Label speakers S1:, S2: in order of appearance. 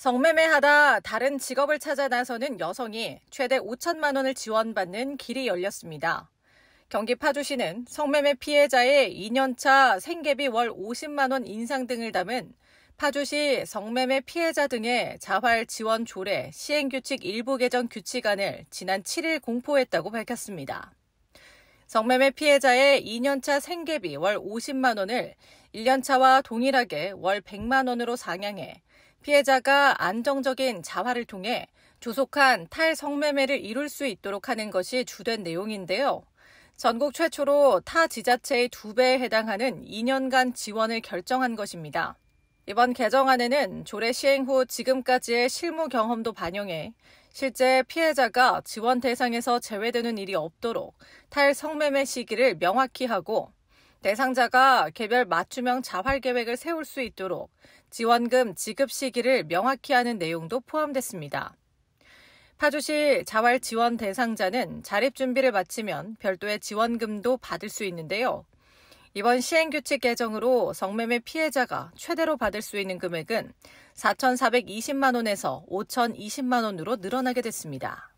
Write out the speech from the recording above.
S1: 성매매하다 다른 직업을 찾아 나서는 여성이 최대 5천만 원을 지원받는 길이 열렸습니다. 경기 파주시는 성매매 피해자의 2년차 생계비 월 50만 원 인상 등을 담은 파주시 성매매 피해자 등의 자활 지원 조례 시행규칙 일부 개정 규칙안을 지난 7일 공포했다고 밝혔습니다. 성매매 피해자의 2년차 생계비 월 50만 원을 1년차와 동일하게 월 100만 원으로 상향해 피해자가 안정적인 자활을 통해 조속한 탈성매매를 이룰 수 있도록 하는 것이 주된 내용인데요. 전국 최초로 타 지자체의 두 배에 해당하는 2년간 지원을 결정한 것입니다. 이번 개정안에는 조례 시행 후 지금까지의 실무 경험도 반영해 실제 피해자가 지원 대상에서 제외되는 일이 없도록 탈성매매 시기를 명확히 하고 대상자가 개별 맞춤형 자활 계획을 세울 수 있도록 지원금 지급 시기를 명확히 하는 내용도 포함됐습니다. 파주시 자활 지원 대상자는 자립 준비를 마치면 별도의 지원금도 받을 수 있는데요. 이번 시행규칙 개정으로 성매매 피해자가 최대로 받을 수 있는 금액은 4,420만 원에서 5,020만 원으로 늘어나게 됐습니다.